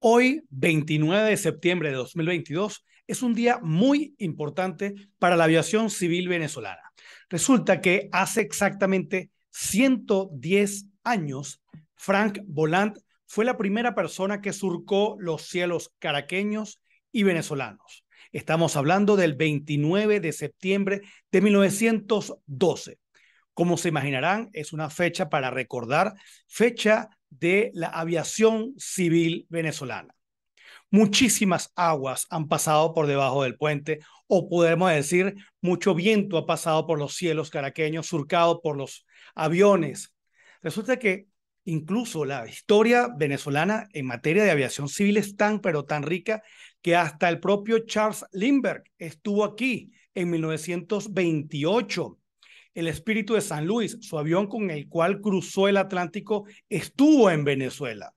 Hoy, 29 de septiembre de 2022, es un día muy importante para la aviación civil venezolana. Resulta que hace exactamente 110 años, Frank Volant fue la primera persona que surcó los cielos caraqueños y venezolanos. Estamos hablando del 29 de septiembre de 1912. Como se imaginarán, es una fecha para recordar, fecha de la aviación civil venezolana. Muchísimas aguas han pasado por debajo del puente, o podemos decir, mucho viento ha pasado por los cielos caraqueños, surcado por los aviones. Resulta que incluso la historia venezolana en materia de aviación civil es tan, pero tan rica, que hasta el propio Charles Lindbergh estuvo aquí en 1928 el espíritu de San Luis, su avión con el cual cruzó el Atlántico, estuvo en Venezuela.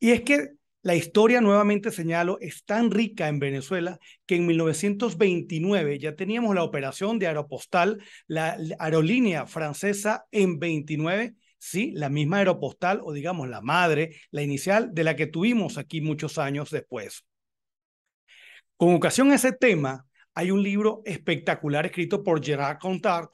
Y es que la historia, nuevamente señalo, es tan rica en Venezuela que en 1929 ya teníamos la operación de Aeropostal, la aerolínea francesa en 29, sí, la misma Aeropostal o digamos la madre, la inicial de la que tuvimos aquí muchos años después. Con ocasión a ese tema, hay un libro espectacular escrito por Gerard Contard,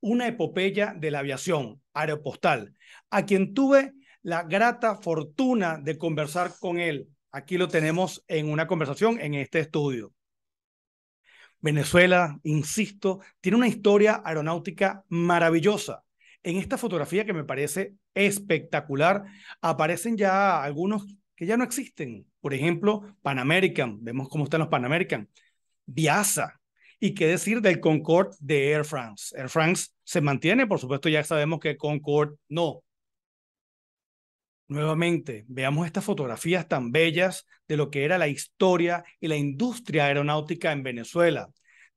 una epopeya de la aviación, Aeropostal, a quien tuve la grata fortuna de conversar con él. Aquí lo tenemos en una conversación en este estudio. Venezuela, insisto, tiene una historia aeronáutica maravillosa. En esta fotografía que me parece espectacular, aparecen ya algunos que ya no existen. Por ejemplo, Pan American, vemos cómo están los Pan American. Viasa, y qué decir del Concorde de Air France. Air France se mantiene, por supuesto, ya sabemos que Concorde no. Nuevamente, veamos estas fotografías tan bellas de lo que era la historia y la industria aeronáutica en Venezuela.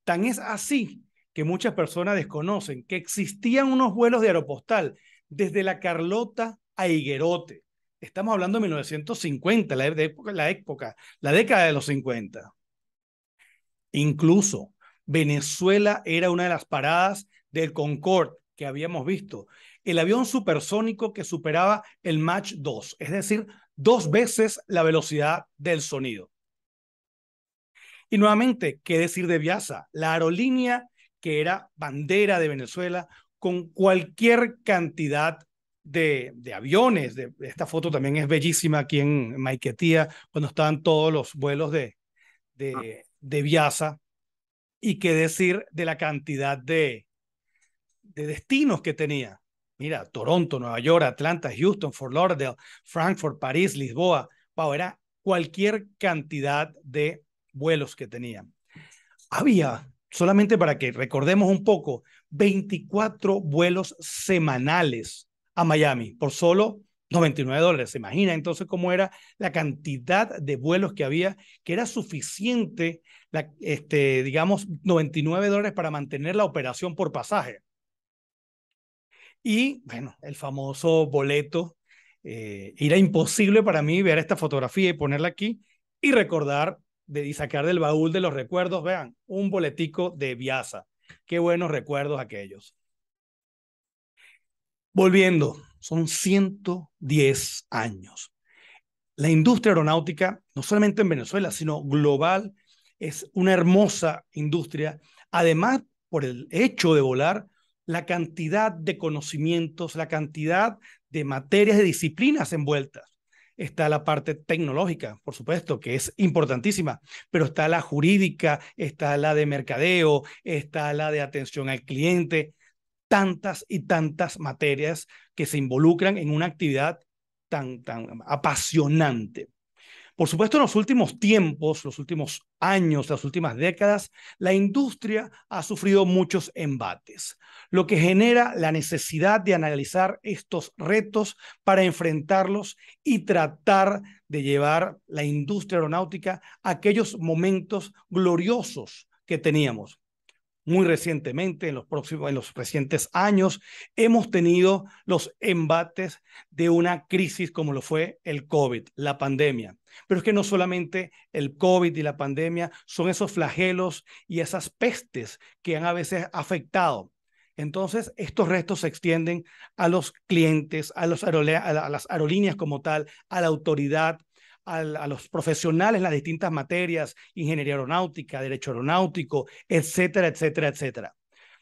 Tan es así que muchas personas desconocen que existían unos vuelos de aeropostal desde La Carlota a Higuerote. Estamos hablando de 1950, la época, la época, la década de los 50. Incluso Venezuela era una de las paradas del Concorde que habíamos visto. El avión supersónico que superaba el Mach 2, es decir, dos veces la velocidad del sonido. Y nuevamente, ¿qué decir de Viasa? La aerolínea que era bandera de Venezuela con cualquier cantidad de, aviones. De, esta foto también es bellísima aquí en Maiquetía, cuando estaban todos los vuelos de, de, ah y qué decir de la cantidad de, destinos que tenía. Mira, Toronto, Nueva York, Atlanta, Houston, Fort Lauderdale, Frankfurt, París, Lisboa. Wow, era cualquier cantidad de vuelos que tenía. Había, solamente para que recordemos un poco, 24 vuelos semanales a Miami por solo 99 dólares. Se imagina entonces cómo era la cantidad de vuelos que había, que era suficiente, la, este, digamos, 99 dólares para mantener la operación por pasaje. Y bueno, el famoso boleto. Eh, era imposible para mí ver esta fotografía y ponerla aquí y recordar de, y sacar del baúl de los recuerdos, vean, un boletico de viaza Qué buenos recuerdos aquellos. Volviendo, son 110 años. La industria aeronáutica, no solamente en Venezuela, sino global, es una hermosa industria. Además, por el hecho de volar, la cantidad de conocimientos, la cantidad de materias, de disciplinas envueltas. Está la parte tecnológica, por supuesto, que es importantísima, pero está la jurídica, está la de mercadeo, está la de atención al cliente, tantas y tantas materias que se involucran en una actividad tan, tan apasionante. Por supuesto, en los últimos tiempos, los últimos años, las últimas décadas, la industria ha sufrido muchos embates, lo que genera la necesidad de analizar estos retos para enfrentarlos y tratar de llevar la industria aeronáutica a aquellos momentos gloriosos que teníamos muy recientemente, en los próximos, en los recientes años, hemos tenido los embates de una crisis como lo fue el COVID, la pandemia. Pero es que no solamente el COVID y la pandemia son esos flagelos y esas pestes que han a veces afectado. Entonces, estos restos se extienden a los clientes, a, los a las aerolíneas como tal, a la autoridad, a los profesionales en las distintas materias, ingeniería aeronáutica, derecho aeronáutico, etcétera, etcétera, etcétera.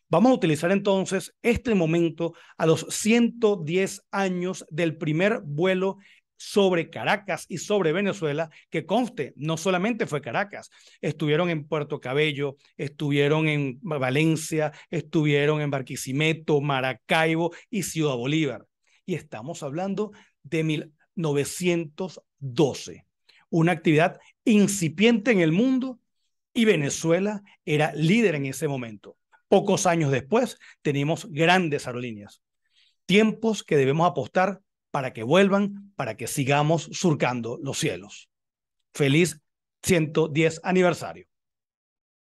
Vamos a utilizar entonces este momento a los 110 años del primer vuelo sobre Caracas y sobre Venezuela, que conste, no solamente fue Caracas, estuvieron en Puerto Cabello, estuvieron en Valencia, estuvieron en Barquisimeto, Maracaibo y Ciudad Bolívar. Y estamos hablando de mil, 1912, una actividad incipiente en el mundo y Venezuela era líder en ese momento. Pocos años después tenemos grandes aerolíneas, tiempos que debemos apostar para que vuelvan, para que sigamos surcando los cielos. Feliz 110 aniversario.